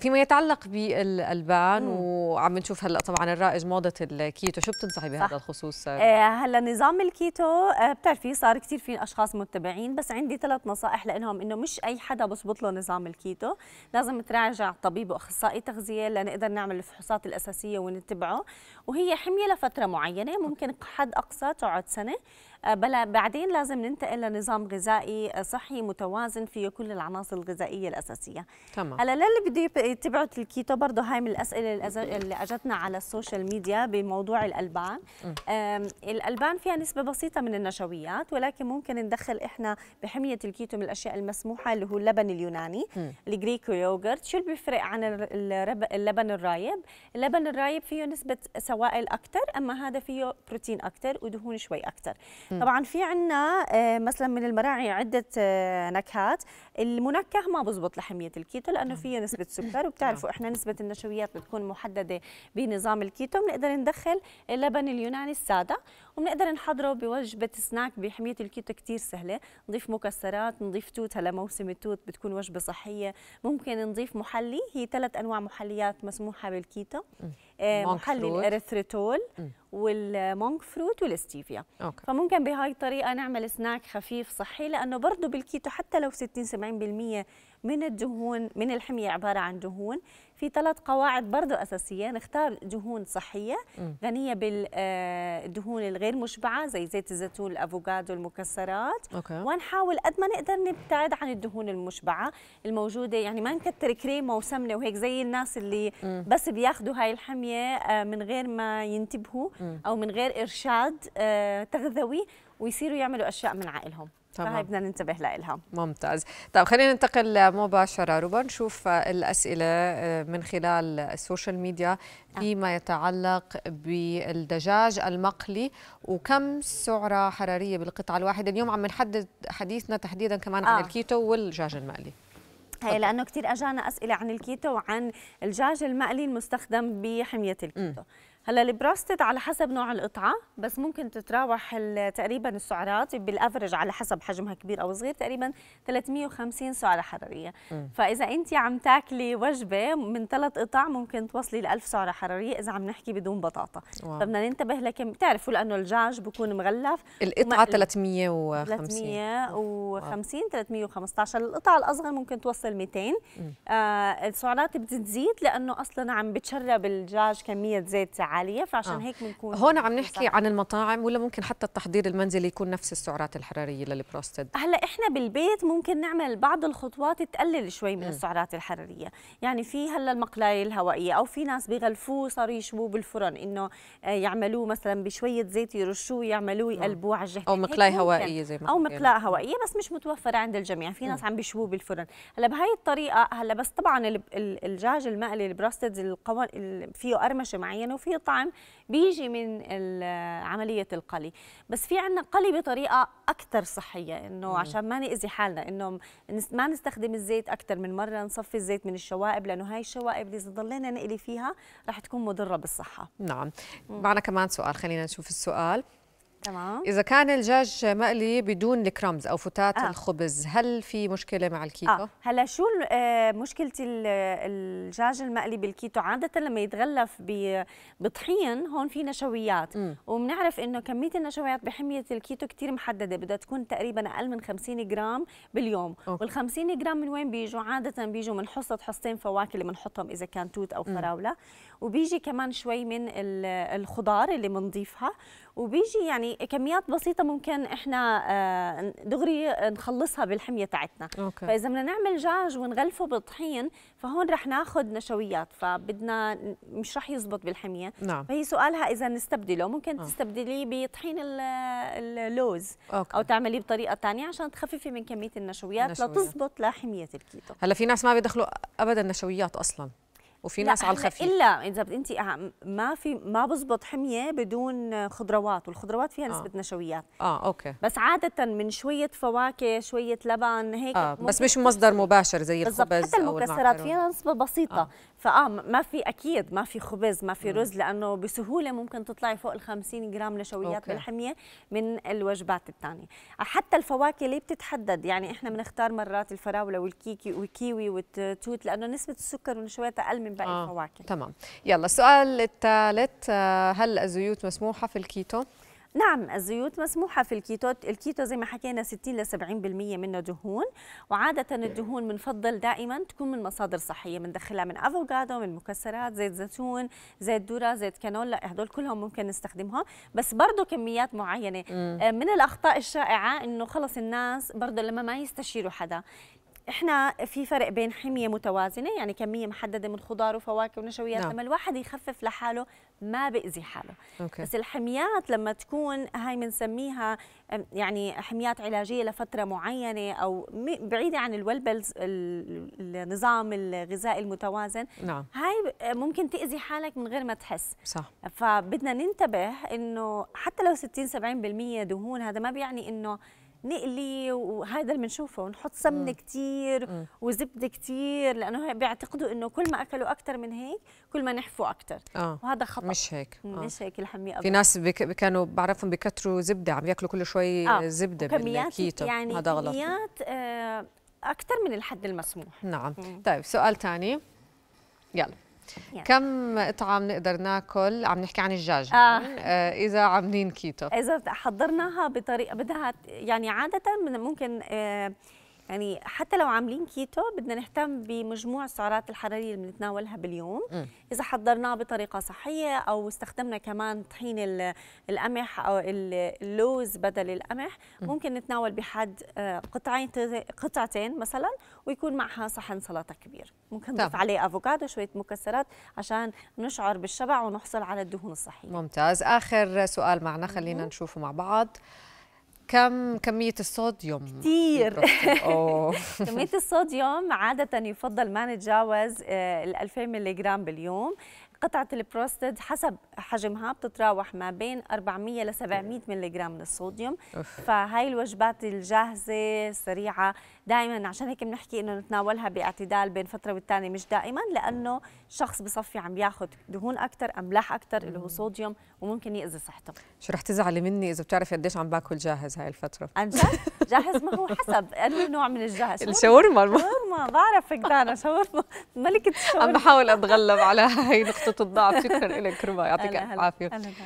فيما يتعلق بالالبان وعم نشوف هلا طبعا الرائج موضه الكيتو شو بتنصحي بهذا الخصوص آه، هلا نظام الكيتو آه، بتعرفي صار كثير في اشخاص متبعين بس عندي ثلاث نصائح لانهم انه مش اي حدا بزبط له نظام الكيتو لازم تراجع طبيب واخصائي تغذيه لنقدر نعمل الفحوصات الاساسيه ونتبعه وهي حميه لفتره معينه ممكن حد اقصى تقعد سنه آه، بلا بعدين لازم ننتقل لنظام غذائي آه، صحي متوازن فيه كل العناصر الغذائيه الاساسيه تمام هلا للي بده يتبعوا الكيتو برضه هاي من الاسئله اللي اجتنا على السوشيال ميديا بموضوع الالبان الالبان فيها نسبه بسيطه من النشويات ولكن ممكن ندخل احنا بحميه الكيتو من الاشياء المسموحه اللي هو اللبن اليوناني الجريك يوغرت شو اللي بيفرق عن اللبن الرايب اللبن الرايب فيه نسبه سوائل اكثر اما هذا فيه بروتين اكثر ودهون شوي اكثر طبعا في عندنا آه، مثلا من المراعي عده آه، نكهات المنكه ما بزبط لحميه الكيتو لانه فيها نسبه سكر وبتعرفوا احنا نسبه النشويات بتكون محدده بنظام الكيتو بنقدر ندخل اللبن اليوناني الساده وبنقدر نحضره بوجبه سناك بحميه الكيتو كثير سهله نضيف مكسرات نضيف توت هلا موسم التوت بتكون وجبه صحيه ممكن نضيف محلي هي ثلاث انواع محليات مسموحه بالكيتو محلي الاريثريتول والمونك فروت والستيفيا أوكي. فممكن بهاي الطريقه نعمل سناك خفيف صحي لانه برضه بالكيتو حتى لو 60 70% من الدهون من الحميه عباره عن دهون في ثلاث قواعد برضو أساسية نختار دهون صحية غنية بالدهون آه، الغير مشبعة زي زيت الزيتون الأفوكادو المكسرات أوكي. ونحاول قد ما نقدر نبتعد عن الدهون المشبعة الموجودة يعني ما نكتر كريمة وسمنة وهيك زي الناس اللي م. بس بياخدوا هاي الحمية آه، من غير ما ينتبهوا أو من غير إرشاد آه، تغذوي ويصيروا يعملوا أشياء من عقلهم فهي بدنا ننتبه لها ممتاز طيب خلينا ننتقل مباشره ربا نشوف آه، الاسئله آه، من خلال السوشيال ميديا آه. فيما يتعلق بالدجاج المقلي وكم سعره حراريه بالقطعه الواحده اليوم عم نحدد حديثنا تحديدا كمان آه. عن الكيتو والدجاج المقلي هي لانه كثير اجانا اسئله عن الكيتو وعن الدجاج المقلي المستخدم بحميه الكيتو م. هلا البروستد على حسب نوع القطعه بس ممكن تتراوح تقريبا السعرات بالافرج على حسب حجمها كبير او صغير تقريبا 350 سعره حراريه م. فاذا انت عم تاكلي وجبه من ثلاث قطع ممكن توصلي ل 1000 سعره حراريه اذا عم نحكي بدون بطاطا فبدنا ننتبه لكم بتعرفوا لانه الدجاج بكون مغلف القطعه 350 350 315 القطعه الاصغر ممكن توصل 200 آه السعرات بتزيد لانه اصلا عم بتشرب الدجاج كميه زيت عاليه فعشان آه. هيك بنكون هون عم نحكي عن المطاعم ولا ممكن حتى التحضير المنزلي يكون نفس السعرات الحراريه للبروستد هلا احنا بالبيت ممكن نعمل بعض الخطوات تقلل شوي من م. السعرات الحراريه يعني في هلا المقلايه الهوائيه او في ناس بيغلفوه صاروا يشبوه بالفرن انه آه، يعملوه مثلا بشويه زيت يرشوه يعملوه آه. يقلبوه على الجهتين او مقلايه هوائيه زي ما او مقلاة يعني. هوائيه بس مش متوفره عند الجميع في ناس م. عم بيشبوه بالفرن هلا بهاي الطريقه هلا بس طبعا الدجاج المقلي البروستد القوان فيه قرمشه معينه وفيه طعم بيجي من عمليه القلي بس في عندنا قلي بطريقه اكثر صحيه انه عشان ما ناذي حالنا انه ما نستخدم الزيت اكثر من مره نصفي الزيت من الشوائب لانه هاي الشوائب اذا ضلينا نقلي فيها رح تكون مضره بالصحه نعم معنا كمان سؤال خلينا نشوف السؤال تمام اذا كان الدجاج مقلي بدون الكرمز او فتات آه. الخبز هل في مشكله مع الكيتو آه. هلا شو آه، مشكله الدجاج المقلي بالكيتو عاده لما يتغلف بطحين هون في نشويات م. وبنعرف انه كميه النشويات بحميه الكيتو كثير محدده بدها تكون تقريبا اقل من 50 جرام باليوم وال 50 جرام من وين بيجوا عاده بيجوا من حصه حصتين فواكه اللي بنحطهم اذا كان توت او فراوله وبيجي كمان شوي من الخضار اللي بنضيفها وبيجي يعني كميات بسيطه ممكن احنا آه، دغري نخلصها بالحميه تاعتنا أوكي. فاذا بدنا نعمل دجاج ونغلفه بالطحين فهون رح ناخذ نشويات فبدنا مش رح يزبط بالحميه نعم. فهي سؤالها اذا نستبدله ممكن آه. تستبدليه بطحين اللوز أوكي. او تعمليه بطريقه ثانيه عشان تخففي من كميه النشويات لتزبط لحميه الكيتو هلا في ناس ما بيدخلوا ابدا نشويات اصلا وفي ناس على الخفيف الا اذا انت ما في ما بزبط حميه بدون خضروات والخضروات فيها آه. نسبه نشويات اه اوكي بس عاده من شويه فواكه شويه لبن هيك آه. بس مش مصدر مباشر زي الخبز حتى المكسرات فيها نسبه بسيطه آه. فاه ما في اكيد ما في خبز ما في رز لانه بسهوله ممكن تطلعي فوق ال 50 جرام نشويات أوكي. بالحميه من الوجبات الثانيه حتى الفواكه اللي بتتحدد يعني احنا بنختار مرات الفراوله والكيكي والكيوي والتوت لانه نسبه السكر والنشويات اقل من باقي آه. الفواكه تمام يلا السؤال الثالث آه، هل الزيوت مسموحه في الكيتو نعم الزيوت مسموحة في الكيتو الكيتو زي ما حكينا 60 ل 70% منه دهون وعادة الدهون بنفضل دائما تكون من مصادر صحية بندخلها من أفوكادو من مكسرات زيت زيتون زيت ذرة زيت كانولا هدول كلهم ممكن نستخدمهم بس برضه كميات معينة آه، من الأخطاء الشائعة إنه خلص الناس برضه لما ما يستشيروا حدا احنا في فرق بين حميه متوازنه يعني كميه محدده من خضار وفواكه ونشويات نعم. لما الواحد يخفف لحاله ما بيأذي حاله أوكي. بس الحميات لما تكون هاي بنسميها يعني حميات علاجيه لفتره معينه او بعيده عن الويل النظام الغذائي المتوازن نعم. هاي ممكن تأذي حالك من غير ما تحس صح فبدنا ننتبه انه حتى لو 60 70% دهون هذا ما بيعني انه نقلي وهذا اللي بنشوفه ونحط سمنه كثير وزبده كثير لانه بيعتقدوا انه كل ما اكلوا اكثر من هيك كل ما نحفوا اكثر آه. وهذا خطا مش هيك آه. مش هيك الحمية أبقى. في ناس بك... كانوا بعرفهم بكتروا زبده عم ياكلوا كل شوي آه. زبده بالكيتو يعني هذا غلط كميات آه اكثر من الحد المسموح نعم مم. طيب سؤال ثاني يلا يعني. كم اطعام نقدر ناكل عم نحكي عن الدجاج آه. آه اذا عاملين كيتو اذا حضرناها بطريقه بدها يعني عاده ممكن آه يعني حتى لو عاملين كيتو بدنا نهتم بمجموع السعرات الحراريه اللي بنتناولها باليوم م. اذا حضرناه بطريقه صحيه او استخدمنا كمان طحين القمح او اللوز بدل القمح ممكن نتناول بحد آه، قطعين قطعتين مثلا ويكون معها صحن سلطه كبير ممكن نضيف عليه افوكادو شويه مكسرات عشان نشعر بالشبع ونحصل على الدهون الصحيه ممتاز اخر سؤال معنا خلينا نشوفه مع بعض كم كمية الصوديوم؟ كتير كمية الصوديوم كثير كميه الصوديوم عاده يفضل ما نتجاوز آه، ال 2000 ملغ باليوم قطعة البروستد حسب حجمها بتتراوح ما بين 400 ل 700 جرام من الصوديوم فهاي فهي الوجبات الجاهزة السريعة دائما عشان هيك بنحكي انه نتناولها باعتدال بين فترة والتانية مش دائما لانه الشخص بصفي عم ياخذ دهون اكثر املاح اكثر اللي هو صوديوم وممكن يأذي صحته شو رح تزعلي مني اذا بتعرفي قديش عم باكل جاهز هاي الفترة عن جد جاهز ما هو حسب انه نوع من الجاهز الشاورما الشاورما بعرفك دانا شاورما ملكة الشاورما عم بحاول اتغلب على هاي نقطة فرصه الضعف شكرا لك ربا يعطيك العافيه